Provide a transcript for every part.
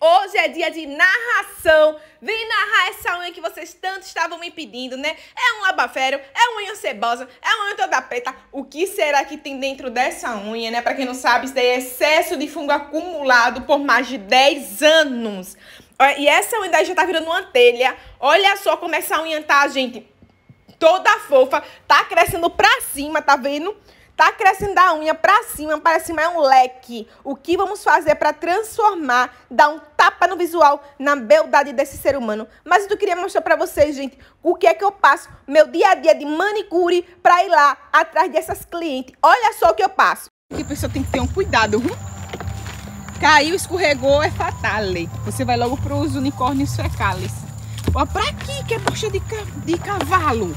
hoje é dia de narração. Vem narrar essa unha que vocês tanto estavam me pedindo, né? É um labafério, é uma unha cebosa, é uma unha toda preta. O que será que tem dentro dessa unha, né? Pra quem não sabe, isso daí é excesso de fungo acumulado por mais de 10 anos. E essa unha daí já tá virando uma telha. Olha só como essa unha tá, gente, toda fofa. Tá crescendo pra cima, tá vendo? Tá vendo? Tá crescendo da unha para cima, para cima é um leque. O que vamos fazer para transformar, dar um tapa no visual, na beldade desse ser humano? Mas eu queria mostrar para vocês, gente, o que é que eu passo meu dia a dia de manicure para ir lá atrás dessas clientes. Olha só o que eu passo. Que pessoa tem que ter um cuidado, viu? Caiu, escorregou, é fatal. Você vai logo para os unicórnios fecales. Ó, que que é bucha de, ca... de cavalo?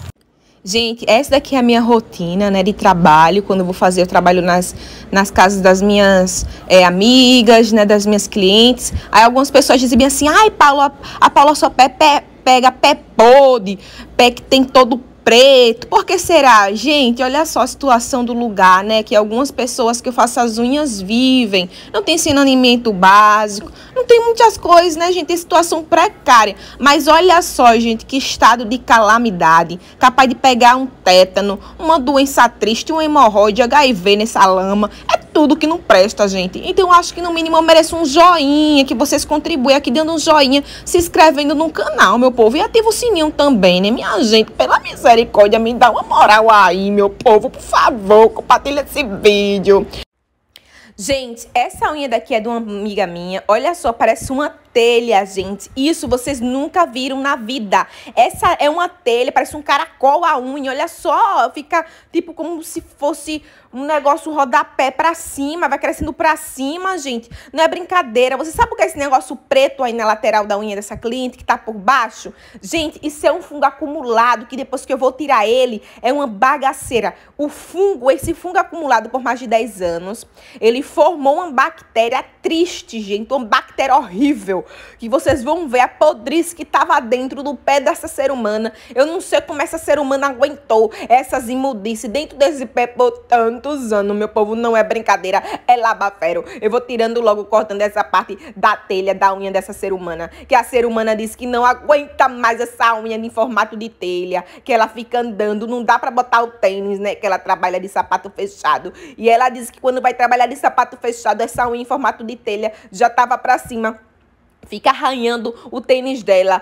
Gente, essa daqui é a minha rotina, né, de trabalho. Quando eu vou fazer, eu trabalho nas, nas casas das minhas é, amigas, né, das minhas clientes. Aí algumas pessoas dizem assim, ai, Paulo, a, a Paula só pé, pé, pega pé podre, pé que tem todo preto. Por que será? Gente, olha só a situação do lugar, né? Que algumas pessoas que eu faço as unhas vivem. Não tem saneamento básico, não tem muitas coisas, né, gente? Tem situação precária. Mas olha só, gente, que estado de calamidade. Capaz de pegar um tétano, uma doença triste, uma hemorroide, HIV nessa lama. É tudo que não presta, gente. Então eu acho que no mínimo eu mereço um joinha, que vocês contribuem aqui dando um joinha, se inscrevendo no canal, meu povo. E ativa o sininho também, né, minha gente? Pela misericórdia, me dá uma moral aí, meu povo. Por favor, compartilha esse vídeo. Gente, essa unha daqui é de uma amiga minha. Olha só, parece uma telha, gente. Isso vocês nunca viram na vida. Essa é uma telha, parece um caracol a unha. Olha só, fica tipo como se fosse um negócio rodapé pra cima, vai crescendo pra cima, gente. Não é brincadeira. Você sabe o que é esse negócio preto aí na lateral da unha dessa cliente que tá por baixo? Gente, isso é um fungo acumulado que depois que eu vou tirar ele, é uma bagaceira. O fungo, esse fungo acumulado por mais de 10 anos, ele formou uma bactéria triste, gente. Uma bactéria horrível. Que vocês vão ver a podrice que estava dentro do pé dessa ser humana. Eu não sei como essa ser humana aguentou essas imundices dentro desse pé por tantos anos. Meu povo, não é brincadeira, é labafero. Eu vou tirando logo, cortando essa parte da telha, da unha dessa ser humana. Que a ser humana diz que não aguenta mais essa unha em formato de telha. Que ela fica andando, não dá para botar o tênis, né? Que ela trabalha de sapato fechado. E ela diz que quando vai trabalhar de sapato fechado, essa unha em formato de telha já tava para cima fica arranhando o tênis dela,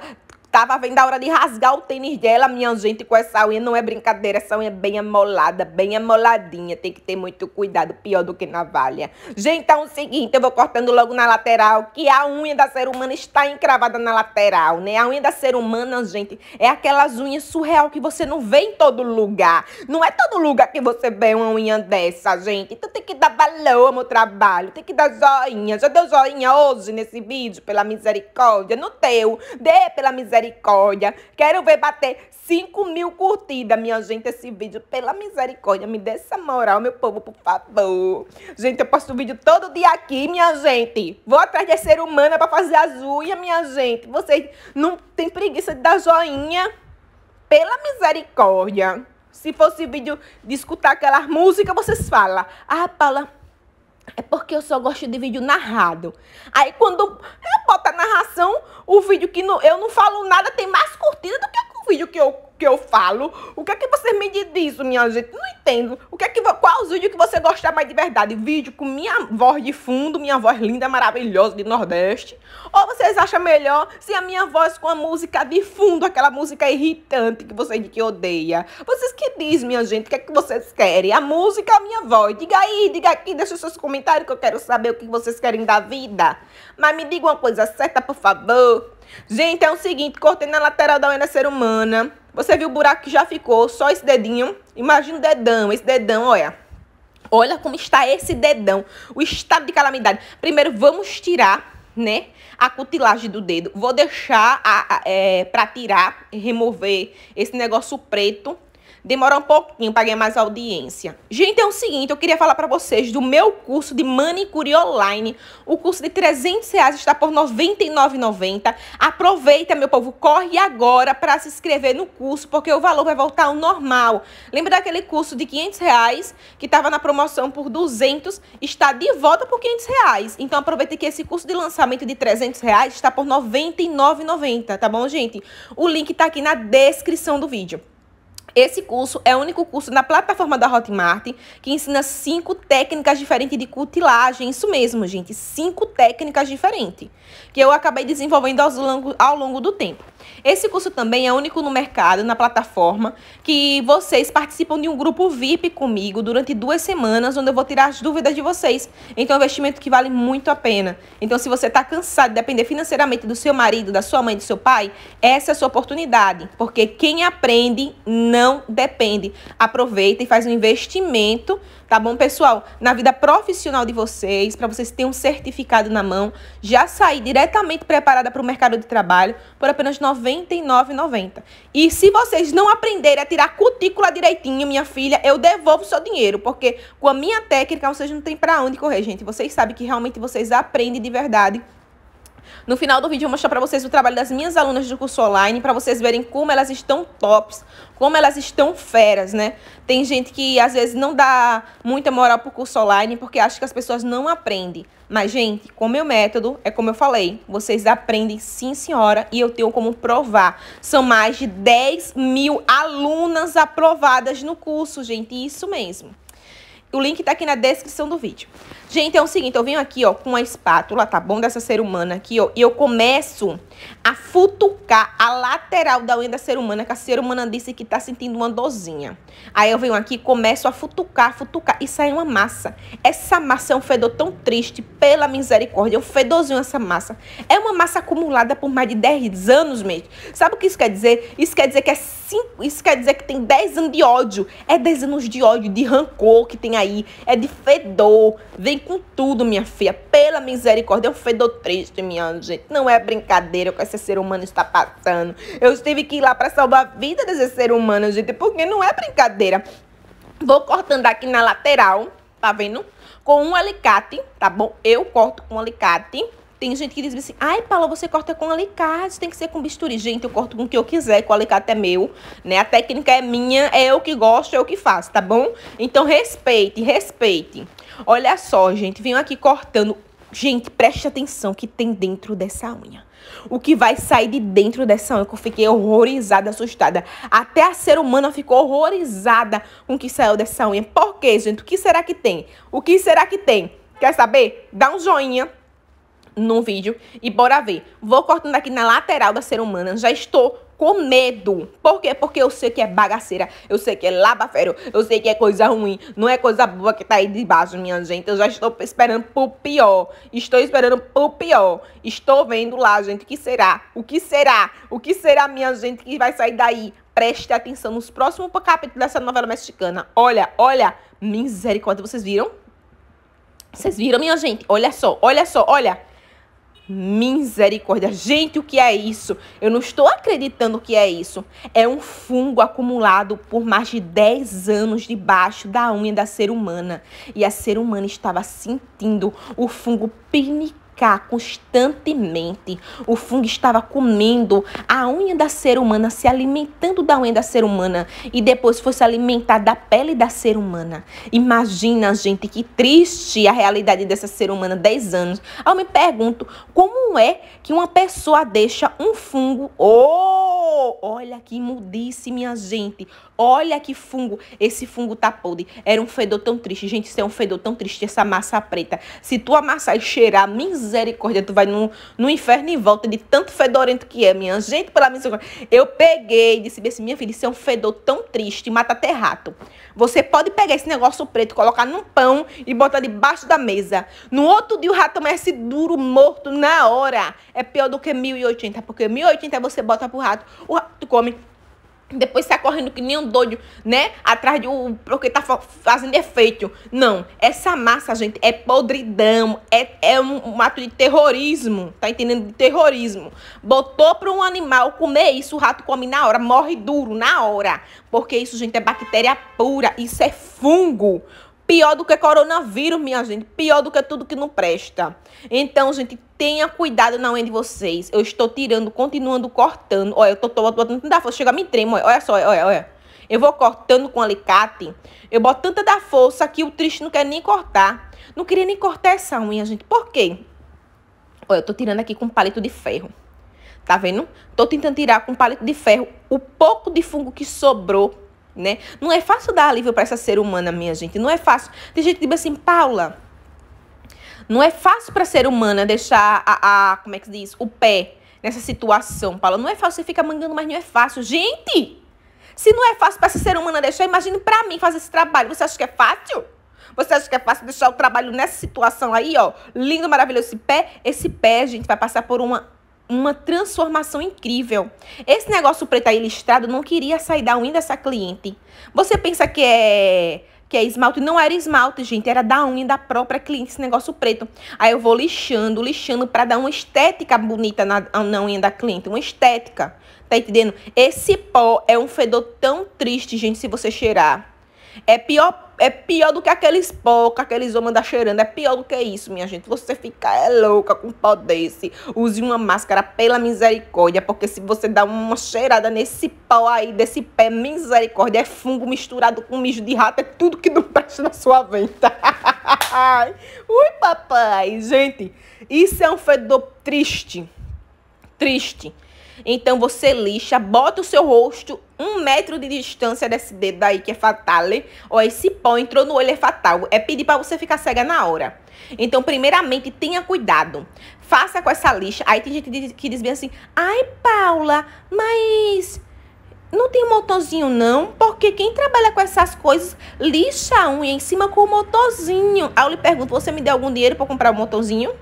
Tava vendo a hora de rasgar o tênis dela, minha gente, com essa unha. Não é brincadeira, essa unha é bem amolada, bem amoladinha. Tem que ter muito cuidado, pior do que navalha. Gente, então é o seguinte, eu vou cortando logo na lateral, que a unha da ser humana está encravada na lateral, né? A unha da ser humana, gente, é aquelas unhas surreal que você não vê em todo lugar. Não é todo lugar que você vê uma unha dessa, gente. Então tem que dar valor ao meu trabalho, tem que dar joinha. Já deu joinha hoje nesse vídeo, pela misericórdia? Não teu. Dê pela misericórdia misericórdia. Quero ver bater 5 mil curtidas, minha gente, esse vídeo. Pela misericórdia, me dê essa moral, meu povo, por favor. Gente, eu posto vídeo todo dia aqui, minha gente. Vou atrás de ser humana para fazer as unhas, minha gente. Vocês não tem preguiça de dar joinha? Pela misericórdia. Se fosse vídeo de escutar aquelas músicas, vocês falam. Ah, Paula... É porque eu só gosto de vídeo narrado. Aí quando bota a narração, o vídeo que não, eu não falo nada tem mais curtida do que o vídeo que eu que eu falo. O que é que vocês me dizem, disso, minha gente? Não entendo. O que é que qual é os vídeos que você gosta mais de verdade? Vídeo com minha voz de fundo, minha voz linda, maravilhosa de Nordeste? Ou vocês acham melhor se a minha voz com a música de fundo, aquela música irritante que vocês que odeia? Vocês que dizem, minha gente, o que é que vocês querem? A música, a minha voz. Diga aí, diga aqui, deixa seus comentários que eu quero saber o que vocês querem da vida. Mas me diga uma coisa certa, por favor. Gente, é o seguinte, cortei na lateral da unha ser humana você viu o buraco que já ficou, só esse dedinho. Imagina o dedão, esse dedão, olha. Olha como está esse dedão, o estado de calamidade. Primeiro, vamos tirar, né, a cutilagem do dedo. Vou deixar a, a é, para tirar, remover esse negócio preto demora um pouquinho para ganhar mais audiência. Gente, é o seguinte, eu queria falar para vocês do meu curso de manicure online. O curso de 300 reais está por R$ 99,90. Aproveita, meu povo, corre agora para se inscrever no curso, porque o valor vai voltar ao normal. Lembra daquele curso de 500 reais que estava na promoção por 200, está de volta por 500 reais. Então aproveita que esse curso de lançamento de 300 reais está por R$ 99,90, tá bom, gente? O link está aqui na descrição do vídeo. Esse curso é o único curso na plataforma da Hotmart que ensina cinco técnicas diferentes de cutilagem. Isso mesmo, gente. Cinco técnicas diferentes que eu acabei desenvolvendo ao longo, ao longo do tempo. Esse curso também é único no mercado, na plataforma, que vocês participam de um grupo VIP comigo durante duas semanas, onde eu vou tirar as dúvidas de vocês. Então, é um investimento que vale muito a pena. Então, se você está cansado de depender financeiramente do seu marido, da sua mãe, do seu pai, essa é a sua oportunidade, porque quem aprende não depende. Aproveita e faz um investimento, tá bom, pessoal? Na vida profissional de vocês, para vocês terem um certificado na mão, já sair diretamente preparada para o mercado de trabalho por apenas 90 99,90. E se vocês não aprenderem a tirar cutícula direitinho, minha filha, eu devolvo seu dinheiro, porque com a minha técnica vocês não tem para onde correr, gente. Vocês sabem que realmente vocês aprendem de verdade no final do vídeo eu vou mostrar para vocês o trabalho das minhas alunas do curso online, para vocês verem como elas estão tops, como elas estão feras, né? Tem gente que às vezes não dá muita moral pro curso online porque acha que as pessoas não aprendem. Mas, gente, com é o meu método, é como eu falei, vocês aprendem sim, senhora, e eu tenho como provar. São mais de 10 mil alunas aprovadas no curso, gente, isso mesmo. O link tá aqui na descrição do vídeo. Gente, é o seguinte, eu venho aqui, ó, com a espátula, tá bom? Dessa ser humana aqui, ó, e eu começo a futucar a lateral da unha da ser humana, que a ser humana disse que tá sentindo uma dorzinha. Aí eu venho aqui, começo a futucar, futucar, e sai uma massa. Essa massa é um fedor tão triste, pela misericórdia, é um fedorzinho essa massa. É uma massa acumulada por mais de 10 anos, mesmo. Sabe o que isso quer dizer? Isso quer dizer que é cinco, isso quer dizer que tem 10 anos de ódio. É 10 anos de ódio, de rancor que tem aí, é de fedor. Vem com tudo, minha filha. Pela misericórdia, eu fedor triste, minha gente. Não é brincadeira com que esse ser humano está passando. Eu tive que ir lá para salvar a vida desse ser humano, gente, porque não é brincadeira. Vou cortando aqui na lateral, tá vendo? Com um alicate, tá bom? Eu corto com um alicate tem gente que diz assim, ai, Paula, você corta com alicate, tem que ser com bisturi. Gente, eu corto com o que eu quiser, com o alicate é meu, né? A técnica é minha, é eu que gosto, é eu que faço, tá bom? Então, respeite, respeite. Olha só, gente, venho aqui cortando. Gente, preste atenção o que tem dentro dessa unha. O que vai sair de dentro dessa unha, que eu fiquei horrorizada, assustada. Até a ser humana ficou horrorizada com o que saiu dessa unha. Por quê, gente? O que será que tem? O que será que tem? Quer saber? Dá um joinha num vídeo e bora ver. Vou cortando aqui na lateral da ser humana, já estou com medo. Por quê? Porque eu sei que é bagaceira, eu sei que é labafero, eu sei que é coisa ruim, não é coisa boa que tá aí debaixo, minha gente. Eu já estou esperando pro pior, estou esperando pro pior. Estou vendo lá, gente, o que será? O que será? O que será, minha gente, que vai sair daí? Preste atenção nos próximos capítulos dessa novela mexicana. Olha, olha, misericórdia, vocês viram? Vocês viram, minha gente? Olha só, olha só, olha. Misericórdia. Gente, o que é isso? Eu não estou acreditando que é isso. É um fungo acumulado por mais de 10 anos debaixo da unha da ser humana. E a ser humana estava sentindo o fungo pinicando constantemente. O fungo estava comendo a unha da ser humana, se alimentando da unha da ser humana e depois foi se alimentar da pele da ser humana. Imagina, gente, que triste a realidade dessa ser humana, 10 anos. Aí eu me pergunto, como é que uma pessoa deixa um fungo? Oh, olha que mudice, minha gente. Olha que fungo. Esse fungo tá podre. Era um fedor tão triste. Gente, isso é um fedor tão triste, essa massa preta. Se tu amassar e cheirar, minha misericórdia, tu vai no, no inferno e volta de tanto fedorento que é, minha gente, pela misericórdia. Eu peguei e disse assim, minha filha, isso é um fedor tão triste, mata até rato. Você pode pegar esse negócio preto, colocar num pão e botar debaixo da mesa. No outro dia o rato merece duro, morto, na hora. É pior do que 1080, porque 1080 você bota pro rato, o rato come depois sai correndo que nem um doido, né? Atrás de o porque tá fazendo efeito. Não, essa massa, gente, é podridão. É, é um, um ato de terrorismo. Tá entendendo? De terrorismo. Botou para um animal comer isso, o rato come na hora, morre duro na hora. Porque isso, gente, é bactéria pura. Isso é fungo. Pior do que coronavírus, minha gente. Pior do que tudo que não presta. Então, gente, tenha cuidado na unha de vocês. Eu estou tirando, continuando cortando. Olha, eu tô, tô, botando tanta força. Chega, me tremo. Olha, olha só, olha, olha. Eu vou cortando com alicate. Eu boto tanta da força que o triste não quer nem cortar. Não queria nem cortar essa unha, gente. Por quê? Olha, eu tô tirando aqui com um palito de ferro. Tá vendo? Tô tentando tirar com palito de ferro o pouco de fungo que sobrou né? Não é fácil dar alívio para essa ser humana, minha gente. Não é fácil. Tem gente que diz assim, Paula, não é fácil para ser humana deixar a, a, como é que se diz, o pé nessa situação, Paula. Não é fácil, você fica mangando, mas não é fácil. Gente, se não é fácil para essa ser humana deixar, imagine para mim fazer esse trabalho. Você acha que é fácil? Você acha que é fácil deixar o trabalho nessa situação aí, ó? Lindo, maravilhoso esse pé. Esse pé, gente, vai passar por uma uma transformação incrível. Esse negócio preto aí listrado não queria sair da unha dessa cliente. Você pensa que é que é esmalte, não era esmalte, gente, era da unha da própria cliente, esse negócio preto. Aí eu vou lixando, lixando para dar uma estética bonita na, na unha da cliente, uma estética. Tá entendendo? Esse pó é um fedor tão triste, gente, se você cheirar. É pior, é pior do que aqueles porcos, aqueles homens da cheirando. É pior do que isso, minha gente. Você ficar é louca com um pó desse. Use uma máscara pela misericórdia. Porque se você dá uma cheirada nesse pó aí, desse pé, misericórdia, é fungo misturado com mijo de rato. É tudo que não presta na sua venta. Ui, papai. Gente, isso é um fedor triste. Triste. Então você lixa, bota o seu rosto um metro de distância desse dedo aí que é fatal. Ó, esse pó entrou no olho é fatal. É pedir para você ficar cega na hora. Então, primeiramente, tenha cuidado. Faça com essa lixa. Aí tem gente que diz bem assim: ai, Paula, mas não tem motorzinho não, porque quem trabalha com essas coisas lixa a unha em cima com o motorzinho. Aí eu lhe pergunto, você me deu algum dinheiro para comprar o um motorzinho?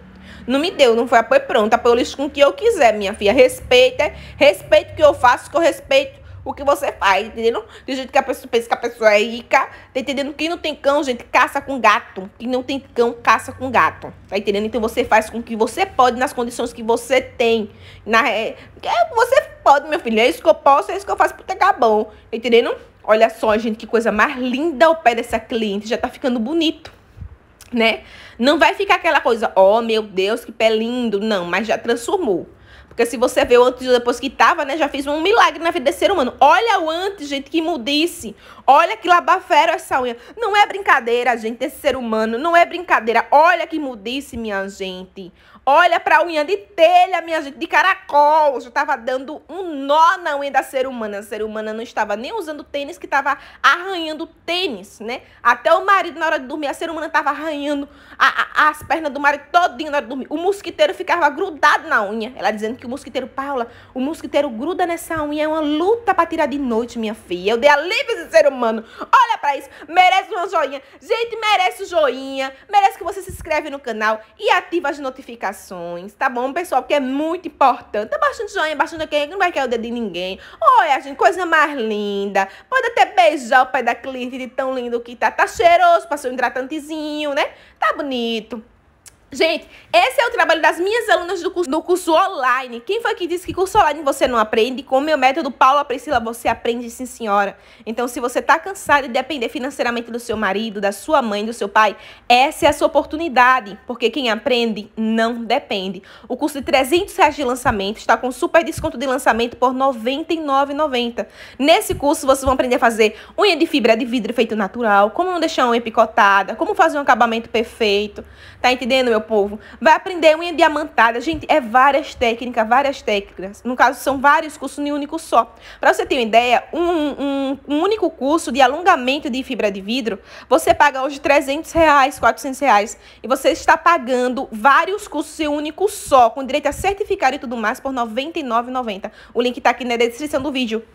Não me deu, não foi apoio pronto. Apoio lixo com o que eu quiser, minha filha. Respeita, é, respeito o que eu faço, que eu respeito o que você faz, entendeu? Tem jeito que a pessoa pensa que a pessoa é rica, tá entendendo? Quem não tem cão, gente, caça com gato. Quem não tem cão, caça com gato, tá entendendo? Então você faz com o que você pode nas condições que você tem. Na, é, é você pode, meu filho, é isso que eu posso, é isso que eu faço pro bom, tá entendendo? Olha só, gente, que coisa mais linda o pé dessa cliente, já tá ficando bonito né? Não vai ficar aquela coisa, ó, oh, meu Deus, que pé lindo. Não, mas já transformou. Porque se você vê o antes e depois que tava, né? Já fez um milagre na vida desse ser humano. Olha o antes, gente, que mudice. Olha que labafero essa unha. Não é brincadeira, gente, esse ser humano. Não é brincadeira. Olha que mudice, minha gente. Olha para a unha de telha, minha gente, de caracol. Já estava dando um nó na unha da ser humana. A ser humana não estava nem usando tênis, que estava arranhando tênis, né? Até o marido, na hora de dormir, a ser humana estava arranhando a, a, as pernas do marido todinho na hora de dormir. O mosquiteiro ficava grudado na unha. Ela dizendo que o mosquiteiro, Paula, o mosquiteiro gruda nessa unha. É uma luta para tirar de noite, minha filha. Eu dei a livre de ser humano. Olha para isso. Merece uma joinha. Gente, merece joinha. Merece que você se inscreve no canal e ativa as notificações notificações, tá bom, pessoal? Porque é muito importante. Tá baixando joinha, baixando aqui, não vai querer o dedo de ninguém. Olha, gente, coisa mais linda. Pode até beijar o pé da cliente de tão lindo que tá. Tá cheiroso, passou um hidratantezinho, né? Tá bonito. Gente, esse é o trabalho das minhas alunas do curso, do curso online. Quem foi que disse que curso online você não aprende? Com o meu método Paula Priscila, você aprende sim, senhora. Então, se você está cansado de depender financeiramente do seu marido, da sua mãe, do seu pai, essa é a sua oportunidade, porque quem aprende não depende. O curso de 300 reais de lançamento está com super desconto de lançamento por R$ 99,90. Nesse curso, vocês vão aprender a fazer unha de fibra de vidro feito natural, como não deixar a unha picotada, como fazer um acabamento perfeito. Tá entendendo, meu povo. Vai aprender unha diamantada. Gente, é várias técnicas, várias técnicas. No caso, são vários cursos em um único só. Para você ter uma ideia, um, um, um, único curso de alongamento de fibra de vidro, você paga hoje 300 reais, 400 reais. E você está pagando vários cursos em um único só, com direito a certificado e tudo mais, por R$ 99,90. O link está aqui na descrição do vídeo.